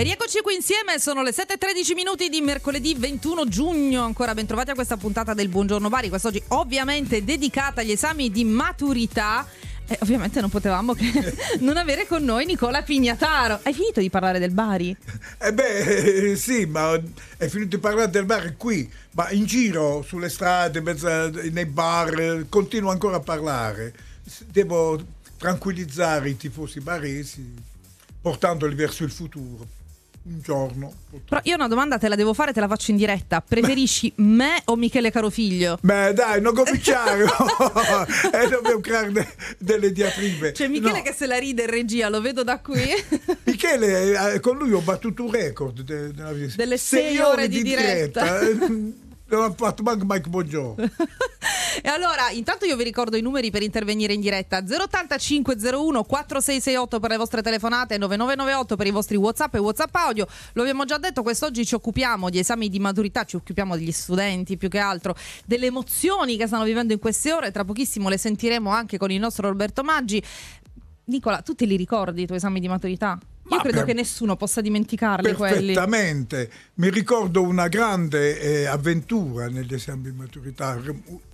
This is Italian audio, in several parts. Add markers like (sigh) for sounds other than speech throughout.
E rieccoci qui insieme, sono le 7.13 minuti di mercoledì 21 giugno, ancora bentrovati a questa puntata del Buongiorno Bari, quest'oggi ovviamente dedicata agli esami di maturità. E ovviamente non potevamo che (laughs) non avere con noi Nicola Pignataro. Hai finito di parlare del Bari? Eh beh, eh, sì, ma è finito di parlare del Bari qui, ma in giro, sulle strade, nei bar, continuo ancora a parlare. Devo tranquillizzare i tifosi baresi portandoli verso il futuro un giorno. Però io una domanda te la devo fare, te la faccio in diretta. Preferisci Beh. me o Michele Carofiglio? Beh, dai, non cominciamo. (laughs) (laughs) e eh, dobbiamo creare de- delle diatribe. C'è Michele no. che se la ride in regia, lo vedo da qui. (laughs) Michele, eh, con lui ho battuto un record de- della Delle sei, ore, ore, di, di diretta. diretta. Eh, non ha fatto manco Mike Bongiorno. E allora, intanto io vi ricordo i numeri per intervenire in diretta: 08501 4668 per le vostre telefonate, 9998 per i vostri WhatsApp e WhatsApp audio. Lo abbiamo già detto, quest'oggi ci occupiamo di esami di maturità, ci occupiamo degli studenti più che altro, delle emozioni che stanno vivendo in queste ore. Tra pochissimo le sentiremo anche con il nostro Roberto Maggi. Nicola, tu te li ricordi i tuoi esami di maturità? Io credo per... che nessuno possa dimenticarle Perfettamente. Quelli. Mi ricordo una grande eh, avventura negli esami di maturità,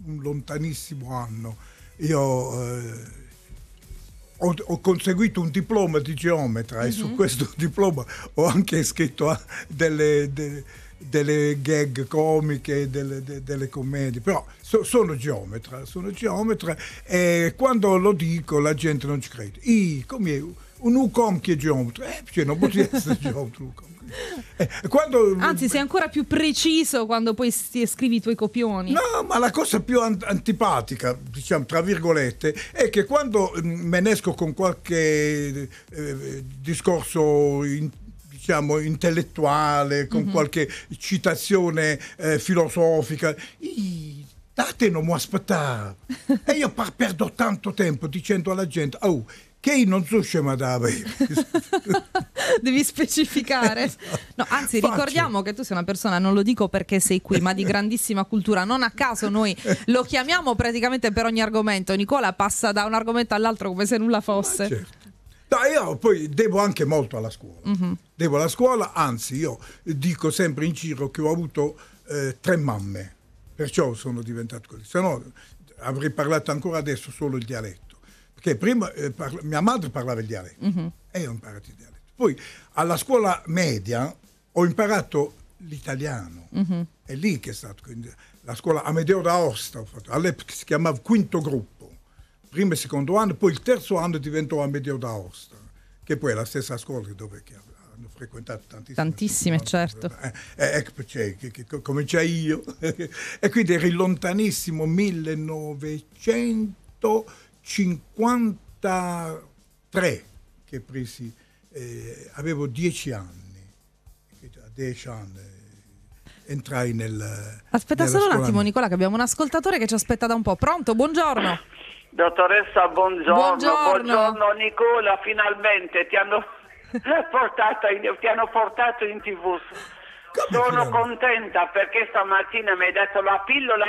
un lontanissimo anno. Io... Eh, ho, ho, conseguito un diploma di geometra uh-huh. e su mhm. questo (laughs) diploma ho anche scritto ah, delle, delle, delle gag comiche, delle, delle commedie, però so, sono geometra, sono geometra e quando lo dico la gente non ci crede. I, come un UCOM che geometro, eh, cioè non potrei (laughs) essere geometro UCOM. Eh, quando... Anzi, sei ancora più preciso quando poi scrivi i tuoi copioni. No, ma la cosa più antipatica, diciamo tra virgolette, è che quando mm, me ne esco con qualche eh, discorso in, diciamo, intellettuale, con mm-hmm. qualche citazione eh, filosofica, i, date non mi aspettare. (laughs) e io perdo tanto tempo dicendo alla gente, oh, che io non so scematava (laughs) io. Devi specificare. No, anzi, Faccio. ricordiamo che tu sei una persona, non lo dico perché sei qui, ma di (laughs) grandissima cultura. Non a caso noi lo chiamiamo praticamente per ogni argomento. Nicola passa da un argomento all'altro come se nulla fosse. Certo. No, io poi devo anche molto alla scuola. Mm-hmm. Devo alla scuola, anzi, io dico sempre in giro che ho avuto eh, tre mamme, perciò sono diventato così. Se no avrei parlato ancora adesso solo il dialetto. Cioè, prima eh, parla, mia madre parlava il dialetto mm-hmm. e io ho imparato il dialetto. Poi alla scuola media ho imparato l'italiano. Mm-hmm. È lì che è stato. Quindi, la scuola Amedeo d'Aosta ho fatto. All'epoca si chiamava quinto gruppo. Primo e secondo anno, poi il terzo anno diventò Amedeo d'Aosta, che poi è la stessa scuola dove hanno frequentato tantissime. Tantissime, certo. Eh, eh, eh ecco cioè, che, che, cominciai io. (laughs) e quindi eri lontanissimo, 1900. 53 che presi, eh, avevo 10 anni, 10 anni eh, entrai nel... Aspetta solo un attimo Nicola che abbiamo un ascoltatore che ci aspetta da un po'. Pronto? Buongiorno. Dottoressa, buongiorno. Buongiorno, buongiorno Nicola, finalmente ti hanno, (laughs) portato in, ti hanno portato in tv. Come Sono contenta perché stamattina mi hai dato la pillola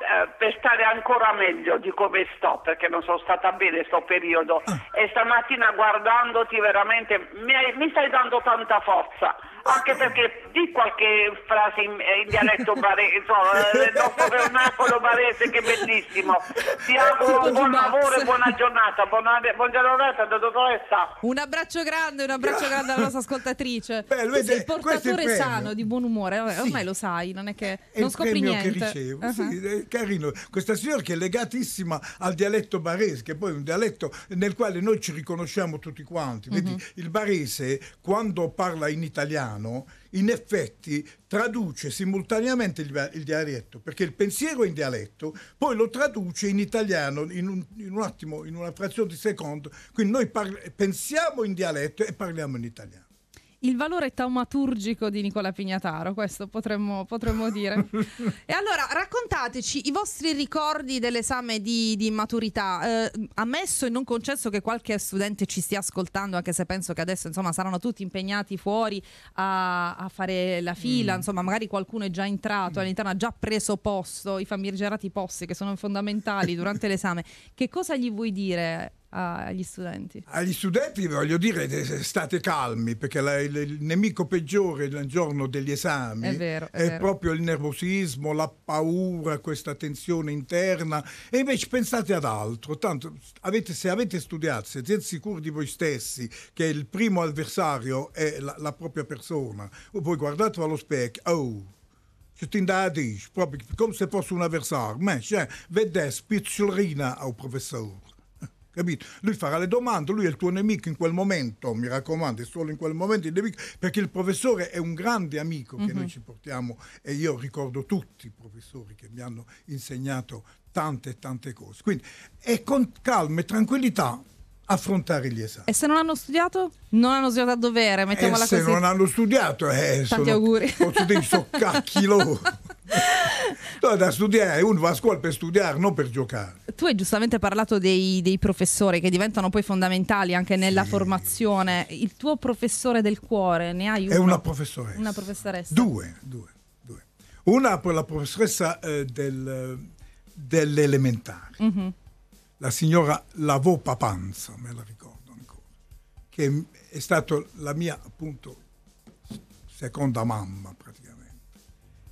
eh, per stare ancora meglio di come sto, perché non sono stata bene sto periodo, ah. e stamattina guardandoti veramente mi, hai, mi stai dando tanta forza anche perché di qualche frase in, eh, in dialetto barese, insomma, non proprio Napolo barese che è bellissimo. Ti auguro un buon lavoro e buona giornata, buona, buona giornata da dottoressa. Un abbraccio grande, un abbraccio grande alla nostra ascoltatrice. (laughs) Beh, vede, il portatore sano di buon umore, eh, ormai sì. lo sai, non è che è non scopri niente. Che ricevo. Uh-huh. Sì, carino, questa signora che è legatissima al dialetto barese, che poi è un dialetto nel quale noi ci riconosciamo tutti quanti. Vedi, uh-huh. il barese quando parla in italiano indiano in effetti traduce simultaneamente il, il, dialetto, perché il pensiero in dialetto poi lo traduce in italiano in un, in un attimo, in una frazione di secondo, quindi noi parli, pensiamo in dialetto e parliamo in italiano il valore taumaturgico di Nicola Pignataro, questo potremmo, potremmo dire. (laughs) e allora raccontateci i vostri ricordi dell'esame di, di maturità, eh, ammesso e non concesso che qualche studente ci stia ascoltando, anche se penso che adesso insomma, saranno tutti impegnati fuori a, a fare la fila, mm. insomma magari qualcuno è già entrato mm. all'interno, ha già preso posto, i famigerati posti che sono fondamentali durante l'esame, che cosa gli vuoi dire agli studenti? Agli studenti voglio dire state calmi perché la, il nemico peggiore nel giorno degli esami è, vero, è, è proprio il nervosismo, la paura, questa tensione interna e invece pensate ad altro, tanto avete, se avete studiato siete sicuri di voi stessi che il primo avversario è la, la propria persona, o poi guardatevi allo specchio, oh ti dà a dire, proprio come se fosse un avversario, ma cioè, eh, vedete, spicciolina al professore capito? Lui farà le domande, lui è il tuo nemico in quel momento, mi raccomando, è solo in quel momento il nemico, perché il professore è un grande amico che mm-hmm. noi mhm. ci portiamo e io ricordo tutti i professori che mi hanno insegnato tante tante cose. Quindi è con calma e tranquillità affrontare gli esami. E se non hanno studiato? Non hanno studiato a dovere, eh, mettiamola e se così. non hanno studiato, eh, Tanti sono, auguri. Posso (laughs) dire, sono loro. (laughs) No, da studiare, uno va a scuola per studiare, non per giocare. Tu hai giustamente parlato dei, dei professori che diventano poi fondamentali anche nella sì. formazione. Il tuo professore del cuore, ne hai uno? È una professoressa. Una professoressa. Due, due, due. Una la professoressa eh, del, dell'elementare. Mm-hmm la signora Lavò Papanza, me la ricordo ancora, che è stata la mia appunto seconda mamma praticamente.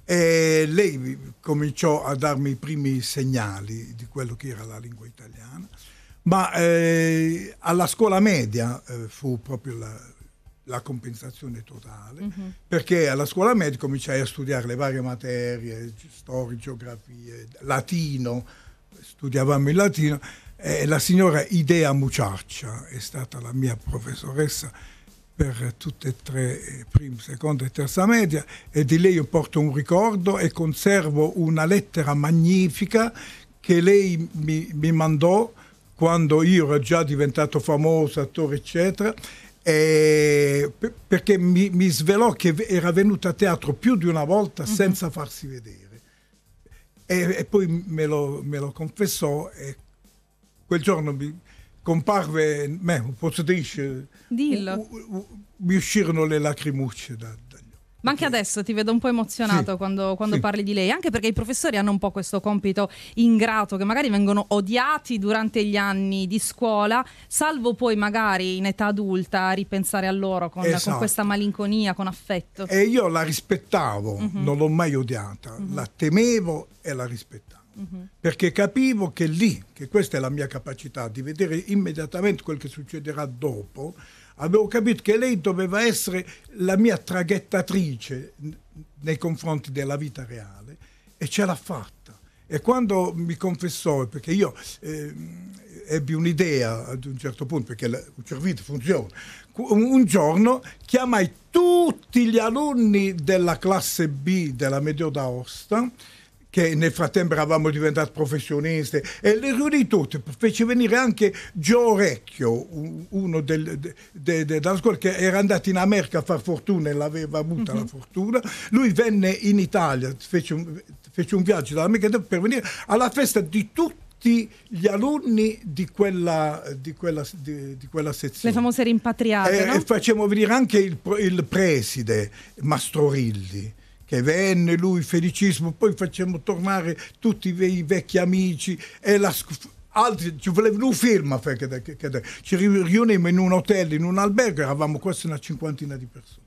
E lei cominciò a darmi i primi segnali di quello che era la lingua italiana, ma eh, alla scuola media eh, fu proprio la, la compensazione totale, mm-hmm. perché alla scuola media cominciai a studiare le varie materie, storia, geografia, latino, studiavamo il latino, e la signora Idea Muciaccia è stata la mia professoressa per tutte e tre, eh, prima, seconda e terza media, e di lei io porto un ricordo e conservo una lettera magnifica che lei mi, mi mandò quando io ero già diventato famoso, attore, eccetera, e perché mi, mi, svelò che era venuta a teatro più di una volta mhm. senza farsi vedere. E, e poi me lo, me lo, confessò e quel giorno mi comparve, beh, un po' triste, mi uscirono le lacrimucce da, ma anche adesso ti vedo un po' emozionato sì. quando, quando sì. parli di lei, anche perché i professori hanno un po' questo compito ingrato, che magari vengono odiati durante gli anni di scuola, salvo poi magari in età adulta ripensare a loro con, esatto. con questa malinconia, con affetto. E io la rispettavo, mm-hmm. non l'ho mai odiata, mm-hmm. la temevo e la rispettavo. Mm-hmm. Perché capivo che lì, che questa è la mia capacità di vedere immediatamente quel che succederà dopo, avevo capito che lei doveva essere la mia traghettatrice nei confronti della vita reale e ce l'ha fatta. E quando mi confessò, perché io eh, ebbi un'idea ad un certo punto, perché il servizio funziona, un, giorno chiamai tutti gli alunni della classe B della Medioda Osta che nel frattempo eravamo diventati professionisti e le riunì tutte, fece venire anche Gio Orecchio, uno del, de, de, della scuola che era andato in America a far fortuna e l'aveva avuta mm-hmm. la mhm. fortuna, lui venne in Italia, fece un, fece un viaggio dall'America per venire alla festa di tutti gli alunni di quella, di quella, di, di quella sezione. Le famose rimpatriate. E, eh, no? e facevamo venire anche il, il preside Rilli che venne lui, felicissimo, poi facciamo tornare tutti i vecchi amici e la altri, ci voleva un film ci riuniamo in un hotel, in un albergo eravamo quasi una cinquantina di persone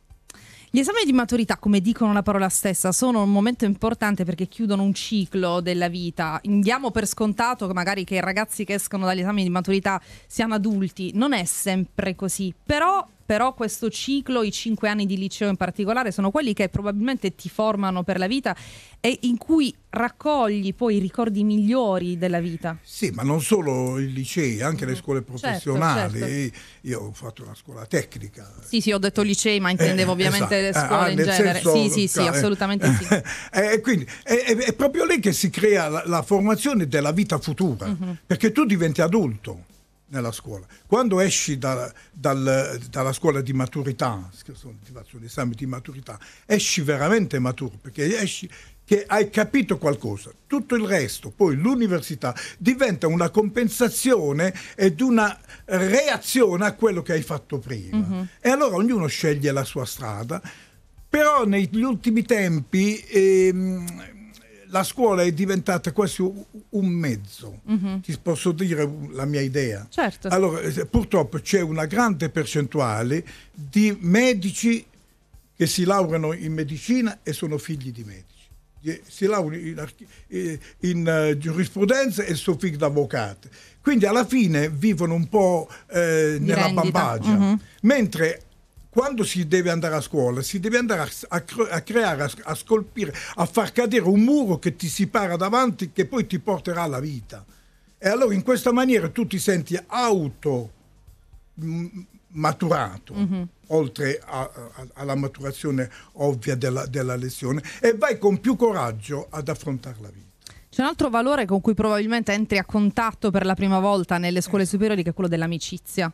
gli esami di maturità, come dicono la parola stessa, sono un momento importante perché chiudono un ciclo della vita. Diamo per scontato che magari che i ragazzi che escono dagli esami di maturità siano adulti, non è sempre così, però però questo ciclo, i cinque anni di liceo in particolare, sono quelli che probabilmente ti formano per la vita e in cui raccogli poi i ricordi migliori della vita. Sì, ma non solo i licei, anche le mm. scuole certo, professionali. Certo, certo. Io ho fatto una scuola tecnica. Sì, sì, ho detto licei, ma intendevo eh, ovviamente esatto. scuole ah, in genere. Senso, sì, sì, sì, cioè, assolutamente eh, sì. (laughs) eh, quindi è, è, proprio lì che si crea la, la formazione della vita futura, uh-huh. perché tu diventi adulto nella scuola. Quando esci da, dal, dalla scuola di maturità, faccio l'esame di maturità, esci veramente maturo, perché esci che hai capito qualcosa. Tutto il resto, poi l'università, diventa una compensazione ed una reazione a quello che hai fatto prima. Mm-hmm. E allora ognuno sceglie la sua strada, però negli ultimi tempi... Ehm, la scuola è diventata quasi un mezzo, mm-hmm. ti posso dire la mia idea. Certo. Allora, eh, purtroppo c'è una grande percentuale di medici che si laureano in medicina e sono figli di medici. Si laureano in, archi- eh, in eh, giurisprudenza e sono figli d'avvocato. Quindi alla fine vivono un po' eh, nella bambagia. Mm-hmm. Mentre quando si deve andare a scuola, si deve andare a, a, a creare, a, a, scolpire, a far cadere un muro che ti separa davanti, che poi ti porterà alla vita. E allora in questa maniera tu ti senti auto maturato, mm-hmm. oltre alla maturazione ovvia della, della lezione, e vai con più coraggio ad affrontare la vita. C'è un altro valore con cui probabilmente entri a contatto per la prima volta nelle scuole eh. superiori che è quello dell'amicizia.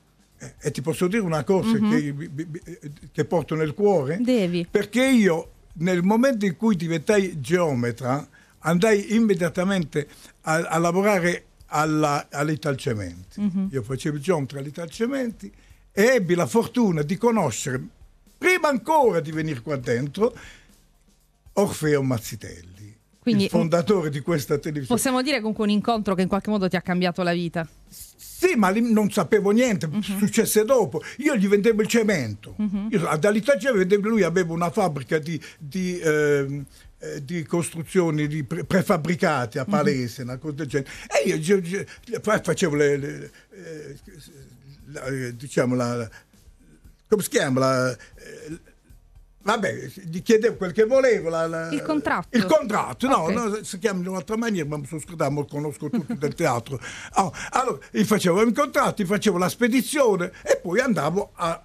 E ti posso dire una cosa mm-hmm. che, che, porto nel cuore? Devi. Perché io nel momento in cui diventai geometra andai immediatamente a, a lavorare alla, all'Italcementi. Mm-hmm. Io facevo il geometra all'Italcementi e ebbi la fortuna di conoscere, prima ancora di venire qua dentro, Orfeo Mazzitelli. Quindi, il fondatore di questa televisione. Possiamo dire comunque un incontro che in qualche modo ti ha cambiato la vita. Sì, ma non sapevo niente, uh-huh. successe dopo. Io gli vendevo il cemento. Uh-huh. Io, ad Alitagia lui aveva una fabbrica di, di, ehm, eh, di costruzioni di pre- prefabbricati a mhm. Palese, uh-huh. una cosa del genere. E io, io, io facevo le, le, le, eh, le eh, diciamo la, come si chiama? La, eh, Vabbè, gli chiedevo quel che volevo. La, la, il contratto. Il contratto, no, okay. no, si chiama in un'altra maniera, ma mi sono scordato, ma conosco tutto del teatro. (laughs) Oh, allora, gli facevo il contratto, gli facevo la spedizione e poi andavo a,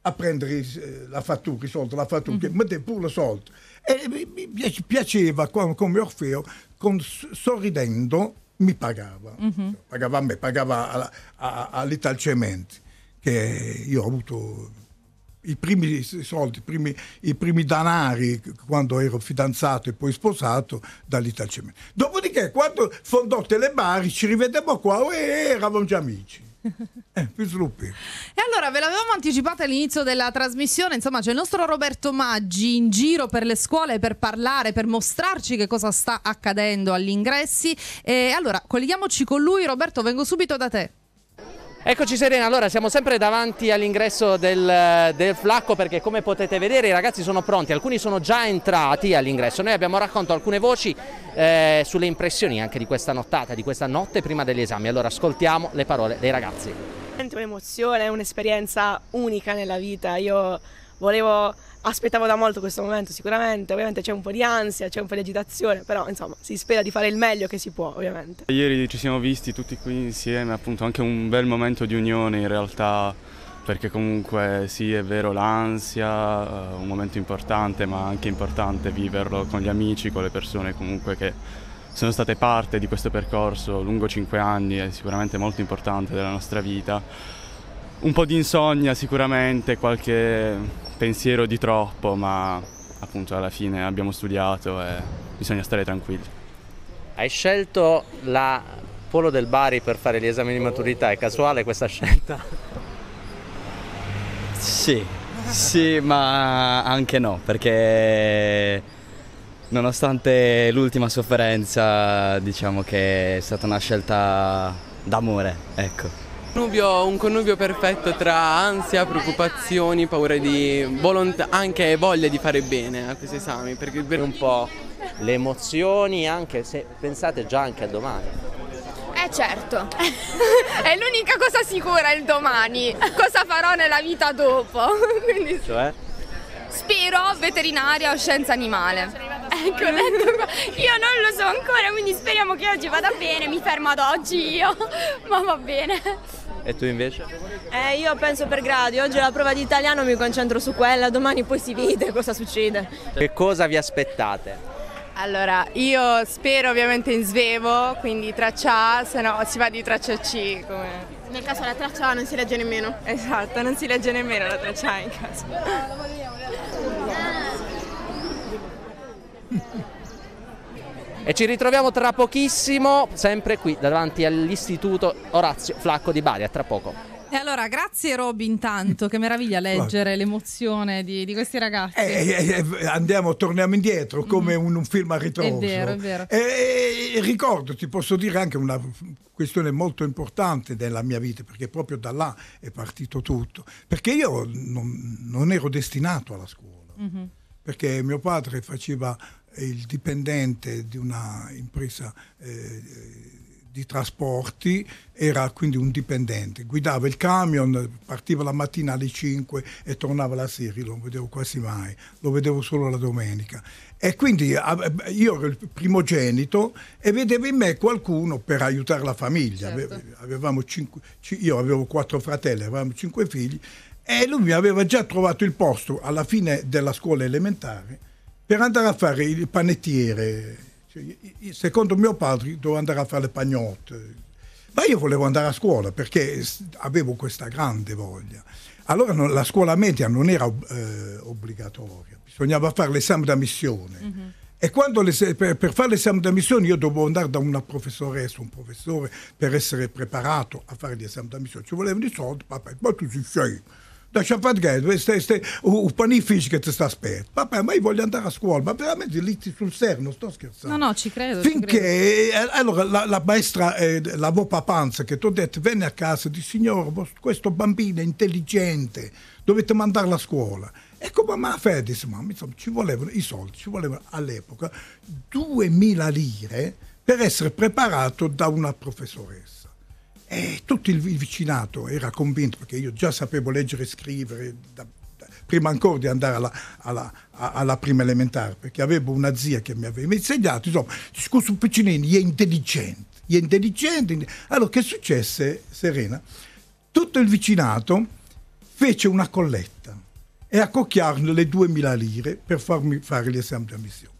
a prendere eh, la fattura, i soldi, la fattura, mm-hmm. mettevo pure i soldi. E mi, mi piaceva come, come Orfeo, con, sorridendo, mi pagava. Mm-hmm. Pagava a me, pagava all'Italcementi, che io ho avuto i primi soldi, i primi, i primi, danari quando ero fidanzato e poi sposato dall'Italcemento. Dopodiché, quando fondò Telebari, ci rivedemmo qua e eravamo già amici. (laughs) Eh, E allora ve l'avevamo anticipata all'inizio della trasmissione, insomma c'è il nostro Roberto Maggi in giro per le scuole per parlare, per mostrarci che cosa sta accadendo agli ingressi. E allora colleghiamoci con lui, Roberto, vengo subito da te. Eccoci Serena, allora siamo sempre davanti all'ingresso del, eh, del, Flacco perché come potete vedere i ragazzi sono pronti, alcuni sono già entrati all'ingresso, noi abbiamo raccolto alcune voci eh, sulle impressioni anche di questa nottata, di questa notte prima degli esami, allora ascoltiamo le parole dei ragazzi. È un'emozione, è un'esperienza unica nella vita, io volevo aspettavo da molto questo momento sicuramente, ovviamente c'è un po' di ansia, c'è un po' di agitazione, però insomma si spera di fare il meglio che si può ovviamente. Ieri ci siamo visti tutti qui insieme, appunto anche un bel momento di unione in realtà, perché comunque sì è vero l'ansia, eh, un momento importante, ma anche importante viverlo con gli amici, con le persone comunque che sono state parte di questo percorso lungo cinque anni, è sicuramente molto importante della nostra vita. Un po' di insonnia sicuramente, qualche pensiero di troppo, ma appunto alla fine abbiamo studiato e bisogna stare tranquilli. Hai scelto la Polo del Bari per fare gli esami di maturità, è casuale questa scelta? Sì, sì, ma anche no, perché nonostante l'ultima sofferenza, diciamo che è stata una scelta d'amore, ecco. Un connubio perfetto tra ansia, preoccupazioni, paura di volontà, anche voglia di fare bene a questi esami. Perché per... Un po' le emozioni, anche se pensate già anche a domani. Eh certo, (laughs) è l'unica cosa sicura il domani, cosa farò nella vita dopo. (laughs) Quindi... Cioè? Spero veterinaria o scienza animale. Ecco, io non lo so ancora, quindi speriamo che oggi vada bene, mi fermo ad oggi io, (laughs) ma va bene. E tu invece? Eh, io penso per gradi, oggi la prova di italiano mi concentro su quella, domani poi si vede cosa succede. Che cosa vi aspettate? Allora, io spero ovviamente in svevo, quindi traccia A, se no si va di traccia C. Come... Nel caso la traccia A non si legge nemmeno. Esatto, non si legge nemmeno la traccia A in caso. (laughs) E ci ritroviamo tra pochissimo, sempre qui davanti all'Istituto Orazio Flacco di Bari. A tra poco. E allora, grazie Roby intanto, che meraviglia (laughs) leggere l'emozione di, di questi ragazzi. Eh, eh, eh andiamo, torniamo indietro mm-hmm. come un, un film a ritroso. È vero, è vero. E, eh, eh, ricordo, ti posso dire anche una questione molto importante della mia vita, perché proprio da là è partito tutto. Perché io non, non ero destinato alla scuola. Mm-hmm perché mio padre faceva eh, il dipendente di una impresa eh, di trasporti, era quindi un dipendente, guidava il camion, partiva la mattina alle 5 e tornava la sera, lo vedevo quasi mai, lo vedevo solo la domenica. E quindi eh, eh, io ero il primogenito e vedevo in me qualcuno per aiutare la famiglia. Certo. Ave, cinque, io avevo quattro fratelli, avevamo cinque figli e lui mi aveva già trovato il posto alla fine della scuola elementare per andare a fare il panettiere. Cioè, secondo mio padre dovevo andare a fare le pagnotte. Ma io volevo andare a scuola perché avevo questa grande voglia. Allora no, la scuola media non era eh, obbligatoria, bisognava fare l'esame da missione. Mm-hmm. E quando per, per, fare l'esame da missione io dovevo andare da una professoressa, un professore, per essere preparato a fare l'esame da missione. Ci volevano i soldi, papà, ma tu ci sei. Deixa para de gay, o, o panificio che ti sta aspettando. Vabbè, ma io voglio andare a scuola, ma veramente lì sul serio, non sto scherzando. No, no, ci credo. Finché, ci credo. Eh, eh, allora la, la maestra, eh, la vostra panza che ti ho detto, venne a casa e disse, signore, questo bambino è intelligente, dovete mandarlo a scuola. E come mamma fede, insomma, ci volevano i soldi, ci volevano all'epoca 2000 lire per essere preparato da una professoressa. E tutto il vicinato era convinto, perché io già sapevo leggere e scrivere, da, da, prima ancora di andare alla, alla, alla, prima elementare, perché avevo una zia che mi aveva insegnato, insomma, scusa Piccinini, è intelligente, è intelligente. Allora che successe, Serena? Tutto il vicinato fece una colletta e accocchiarono le 2000 lire per farmi fare gli esami di ammissione.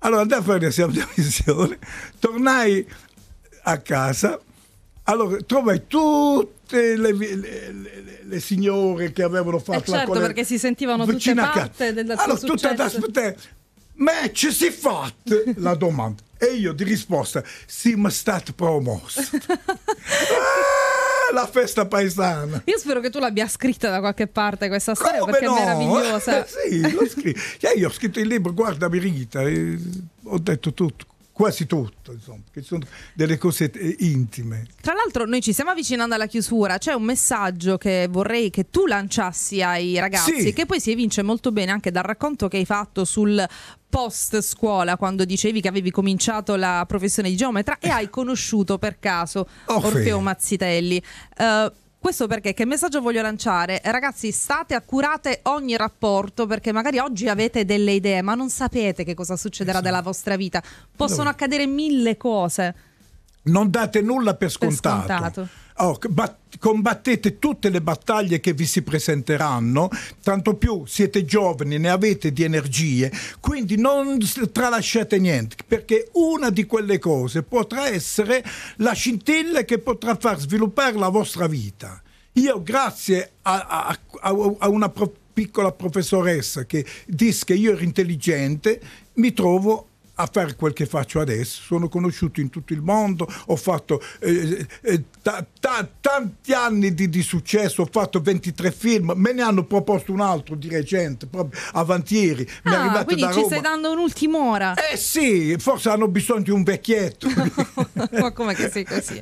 Allora andai a fare gli esami di ammissione, tornai a casa allora, trovai tutte le, le, le, le signore che avevano fatto eh certo, la colonna. perché si sentivano tutte parte del Allora, tutta da aspettare, ma ci si fa la (laughs) domanda. E io di risposta, siamo stato promosso. (laughs) Ah, la festa paesana. Io spero che tu l'abbia scritta da qualche parte questa storia Come perché no? è meravigliosa. (laughs) sì, l'ho scritta. io ho scritto il libro, guarda Birgita, eh, ho detto tutto quasi tutto, insomma, che sono delle cose eh, intime. Tra l'altro noi ci stiamo avvicinando alla chiusura, c'è un messaggio che vorrei che tu lanciassi ai ragazzi, sì. che poi si evince molto bene anche dal racconto che hai fatto sul post scuola quando dicevi che avevi cominciato la professione di geometra e eh. hai conosciuto per caso oh, Orfeo, Orfeo Mazzitelli. Uh, questo perché che messaggio voglio lanciare? Ragazzi, state accurate ogni rapporto perché magari oggi avete delle idee, ma non sapete che cosa succederà esatto. della vostra vita. Possono Dove? accadere mille cose. Non date nulla per scontato. Per scontato. Oh, bat- combattete tutte le battaglie che vi si presenteranno, tanto più siete giovani, ne avete di energie, quindi non tralasciate niente, perché una di quelle cose potrà essere la scintilla che potrà far sviluppare la vostra vita. Io grazie a, a, a, una pro- piccola professoressa che disse che io ero intelligente, mi trovo a fare quel che faccio adesso. Sono conosciuto in tutto il mondo, ho fatto eh, eh, T- t- tanti anni di, di, successo, ho fatto 23 film, me ne hanno proposto un altro di recente, proprio avantieri. Mi ah, quindi da ci Roma. stai dando un'ultima ora. Eh sì, forse hanno bisogno di un vecchietto. (laughs) Ma come che sei così?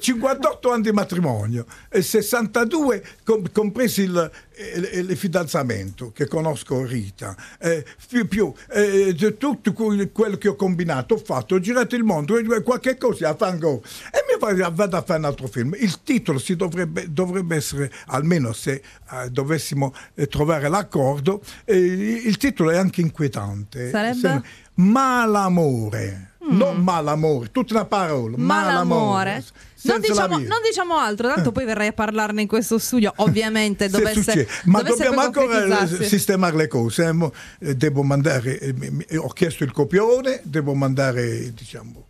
58 eh, eh, anni di matrimonio, 62 com- compresi il, il, il, fidanzamento che conosco Rita, eh, più, più eh, tutto quello che ho combinato, ho fatto, ho girato il mondo, qualche cosa a fango e mi pare vado a fare un altro film. Il titolo si dovrebbe, dovrebbe, essere, almeno se eh, dovessimo eh, trovare l'accordo, eh, il titolo è anche inquietante. Sarebbe? Se, malamore. Mm. Non malamore, tutta una parola. Malamore. Non diciamo, non diciamo, altro, tanto eh. poi verrai a parlarne in questo studio, (laughs) ovviamente dovesse, Ma dovesse dobbiamo ancora eh, sistemare le cose. Eh? eh devo mandare, eh, ho chiesto il copione, devo mandare diciamo,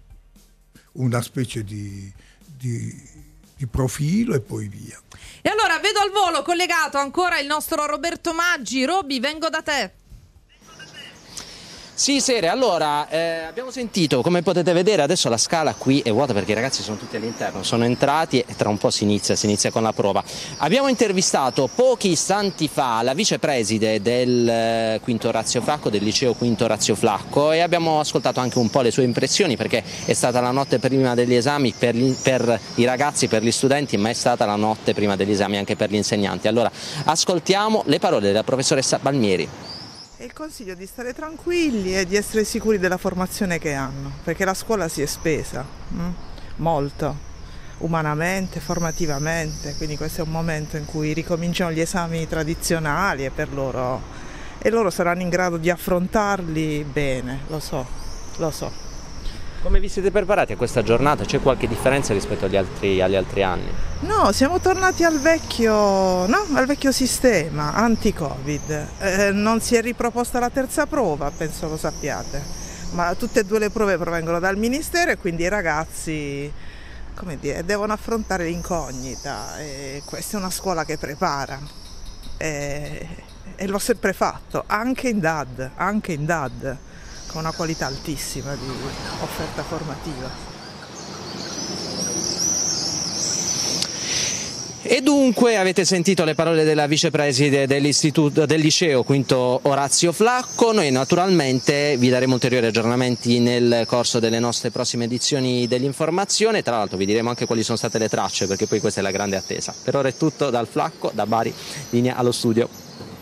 una specie di di, di profilo e poi via. E allora vedo al volo collegato ancora il nostro Roberto Maggi. Robi, vengo da te. Sì, Sere, allora eh, abbiamo sentito, come potete vedere adesso la scala qui è vuota perché i ragazzi sono tutti all'interno, sono entrati e tra un po' si inizia, si inizia con la prova. Abbiamo intervistato pochi istanti fa la vicepreside del eh, Quinto Razio Flacco, del liceo Quinto Razio Flacco e abbiamo ascoltato anche un po' le sue impressioni perché è stata la notte prima degli esami per, gli, per i ragazzi, per gli studenti, ma è stata la notte prima degli esami anche per gli insegnanti. Allora ascoltiamo le parole della professoressa Balmieri. Il consiglio di stare tranquilli e di essere sicuri della formazione che hanno, perché la scuola si è spesa mh? Mm, molto umanamente, formativamente, quindi questo è un momento in cui ricominciano gli esami tradizionali e per loro e loro saranno in grado di affrontarli bene, lo so, lo so. Come vi siete preparati a questa giornata? C'è qualche differenza rispetto agli altri, agli altri anni? No, siamo tornati al vecchio, no? al vecchio sistema anti-Covid. Eh, non si è riproposta la terza prova, penso lo sappiate, ma tutte e due le prove provengono dal Ministero e quindi i ragazzi dire, devono affrontare l'incognita. E questa è una scuola che prepara. E, eh, e l'ho sempre fatto, anche in DAD, anche in DAD con una qualità altissima di offerta formativa. E dunque avete sentito le parole della vicepreside del liceo Quinto Orazio Flacco, noi naturalmente vi daremo ulteriori aggiornamenti nel corso delle nostre prossime edizioni dell'informazione, tra l'altro vi diremo anche quali sono state le tracce perché poi questa è la grande attesa. Per ora è tutto dal Flacco, da Bari, linea allo studio.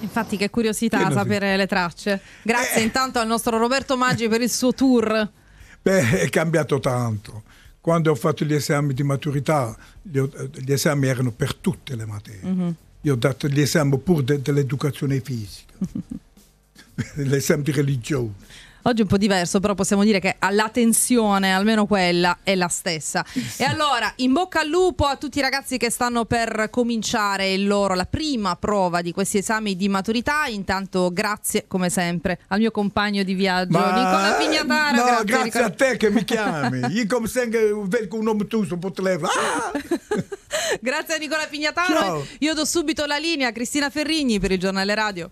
Infatti che curiosità che sapere si... le tracce. Grazie eh. intanto al nostro Roberto Maggi per il suo tour. Beh, è cambiato tanto. Quando ho fatto gli esami di maturità, gli, eh, esami erano per tutte le materie. Mm -hmm. Io ho dato gli esami pure de dell'educazione fisica, l'esame (laughs) di religione. Oggi è un po' diverso, però possiamo dire che la tensione, almeno quella, è la stessa. E allora, in bocca al lupo a tutti i ragazzi che stanno per cominciare loro, la prima prova di questi esami di maturità. Intanto grazie, come sempre, al mio compagno di viaggio, Ma... Nicola Pignatara. No, grazie, grazie a te che mi (laughs) chiami. Io come sempre un nome tuo sul telefono. Ah! (laughs) grazie a Nicola Pignataro. Io do subito la linea a Cristina Ferrigni per il giornale radio.